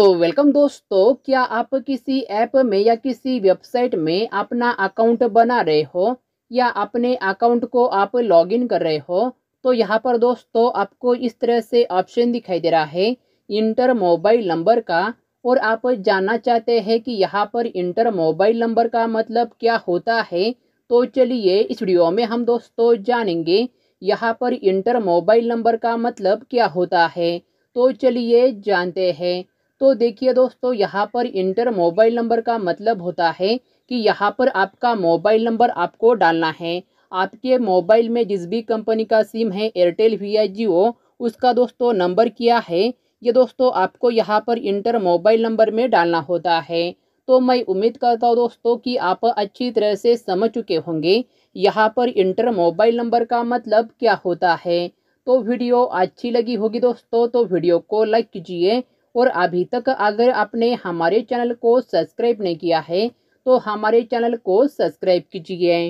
तो वेलकम दोस्तों क्या आप किसी ऐप में या किसी वेबसाइट में अपना अकाउंट बना रहे हो या अपने अकाउंट को आप लॉगिन कर रहे हो तो यहाँ पर दोस्तों आपको इस तरह से ऑप्शन दिखाई दे रहा है इंटर मोबाइल नंबर का और आप जानना चाहते हैं कि यहाँ पर इंटर मोबाइल नंबर का मतलब क्या होता है तो चलिए इस वीडियो में हम दोस्तों जानेंगे यहाँ पर इंटर मोबाइल नंबर का मतलब क्या होता है तो चलिए जानते हैं तो देखिए दोस्तों यहाँ पर इंटर मोबाइल नंबर का मतलब होता है कि यहाँ पर आपका मोबाइल नंबर आपको डालना है आपके मोबाइल में जिस भी कंपनी का सिम है एयरटेल वी आई जियो उसका दोस्तों नंबर क्या है ये दोस्तों आपको यहाँ पर इंटर मोबाइल नंबर में डालना होता है तो मैं उम्मीद करता हूँ दोस्तों कि आप अच्छी तरह से समझ चुके होंगे यहाँ पर इंटर मोबाइल नंबर का मतलब क्या होता है तो वीडियो अच्छी लगी होगी दोस्तों तो वीडियो को लाइक कीजिए और अभी तक अगर आपने हमारे चैनल को सब्सक्राइब नहीं किया है तो हमारे चैनल को सब्सक्राइब कीजिए